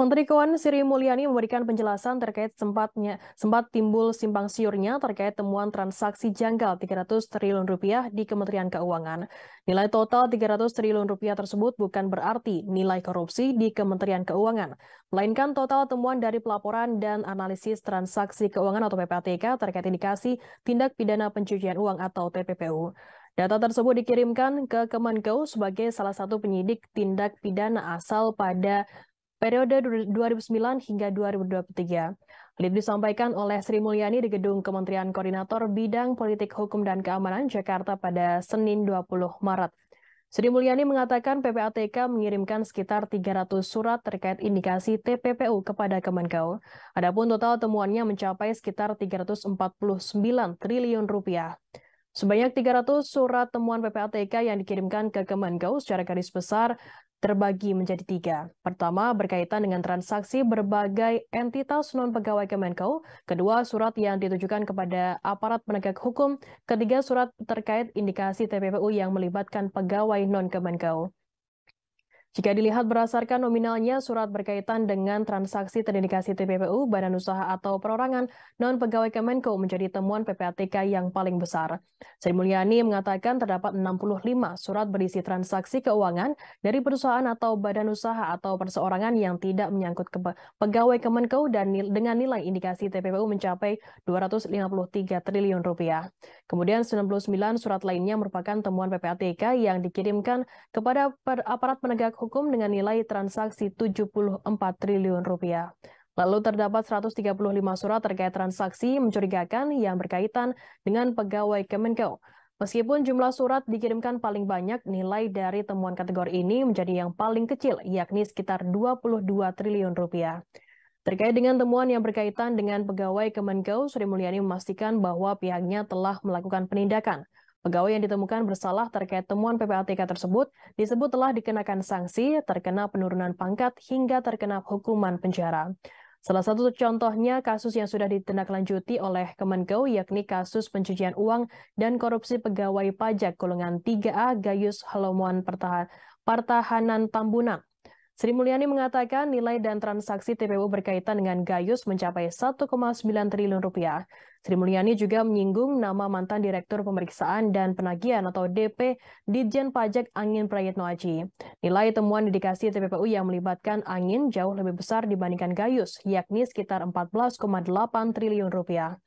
Menteri Keuangan Sri Mulyani memberikan penjelasan terkait sempatnya sempat timbul simpang siurnya terkait temuan transaksi janggal 300 triliun rupiah di Kementerian Keuangan. Nilai total 300 triliun rupiah tersebut bukan berarti nilai korupsi di Kementerian Keuangan, melainkan total temuan dari pelaporan dan analisis transaksi keuangan atau PPATK terkait indikasi tindak pidana pencucian uang atau TPPU. Data tersebut dikirimkan ke Kemenkeu sebagai salah satu penyidik tindak pidana asal pada periode 2009 hingga 2023. Hal itu disampaikan oleh Sri Mulyani di gedung Kementerian Koordinator Bidang Politik Hukum dan Keamanan Jakarta pada Senin 20 Maret. Sri Mulyani mengatakan PPATK mengirimkan sekitar 300 surat terkait indikasi TPPU kepada Kemenkeu. Adapun total temuannya mencapai sekitar 349 triliun rupiah. Sebanyak 300 surat temuan PPATK yang dikirimkan ke Kemenkeu secara garis besar terbagi menjadi tiga. Pertama, berkaitan dengan transaksi berbagai entitas non-pegawai Kemenkeu. Kedua, surat yang ditujukan kepada aparat penegak hukum. Ketiga, surat terkait indikasi TPPU yang melibatkan pegawai non-Kemenkeu. Jika dilihat berdasarkan nominalnya, surat berkaitan dengan transaksi terindikasi TPPU, badan usaha atau perorangan, non pegawai Kemenko menjadi temuan PPATK yang paling besar. Sri Mulyani mengatakan terdapat 65 surat berisi transaksi keuangan dari perusahaan atau badan usaha atau perseorangan yang tidak menyangkut ke pegawai Kemenko dan dengan nilai indikasi TPPU mencapai 253 triliun rupiah. Kemudian 99 surat lainnya merupakan temuan PPATK yang dikirimkan kepada aparat penegak hukum dengan nilai transaksi 74 triliun rupiah. Lalu terdapat 135 surat terkait transaksi mencurigakan yang berkaitan dengan pegawai Kemenko. Meskipun jumlah surat dikirimkan paling banyak, nilai dari temuan kategori ini menjadi yang paling kecil, yakni sekitar 22 triliun rupiah. Terkait dengan temuan yang berkaitan dengan pegawai Kemenkeu, Sri Mulyani memastikan bahwa pihaknya telah melakukan penindakan. Pegawai yang ditemukan bersalah terkait temuan PPATK tersebut disebut telah dikenakan sanksi, terkena penurunan pangkat, hingga terkena hukuman penjara. Salah satu contohnya kasus yang sudah ditindaklanjuti oleh Kemenko, yakni kasus pencucian uang dan korupsi pegawai pajak golongan 3A Gayus Halomuan Pertahanan Tambunan. Sri Mulyani mengatakan nilai dan transaksi TPU berkaitan dengan Gayus mencapai 1,9 triliun rupiah. Sri Mulyani juga menyinggung nama mantan Direktur Pemeriksaan dan Penagihan atau DP Ditjen Pajak Angin Prayitno Aji. Nilai temuan dedikasi TPPU yang melibatkan angin jauh lebih besar dibandingkan Gayus, yakni sekitar 14,8 triliun rupiah.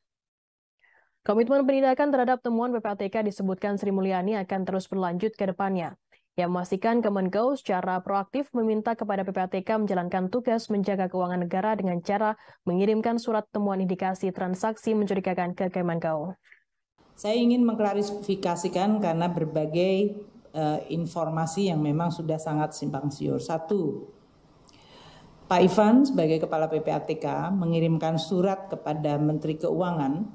Komitmen penindakan terhadap temuan PPATK disebutkan Sri Mulyani akan terus berlanjut ke depannya yang memastikan Kemenko secara proaktif meminta kepada PPATK menjalankan tugas menjaga keuangan negara dengan cara mengirimkan surat temuan indikasi transaksi mencurigakan ke Kemenko. Saya ingin mengklarifikasikan karena berbagai uh, informasi yang memang sudah sangat simpang siur. Satu, Pak Ivan sebagai Kepala PPATK mengirimkan surat kepada Menteri Keuangan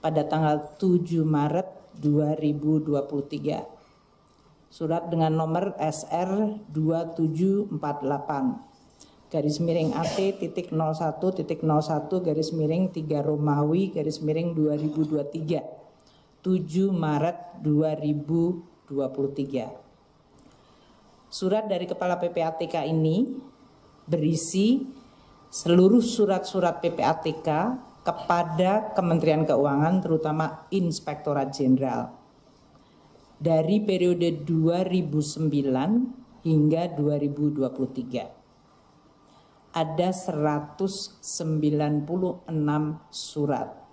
pada tanggal 7 Maret 2023 surat dengan nomor SR 2748 garis miring AT titik 01 titik 01 garis miring 3 Romawi garis miring 2023 7 Maret 2023 Surat dari Kepala PPATK ini berisi seluruh surat-surat PPATK kepada Kementerian Keuangan terutama Inspektorat Jenderal dari periode 2009 hingga 2023. Ada 196 surat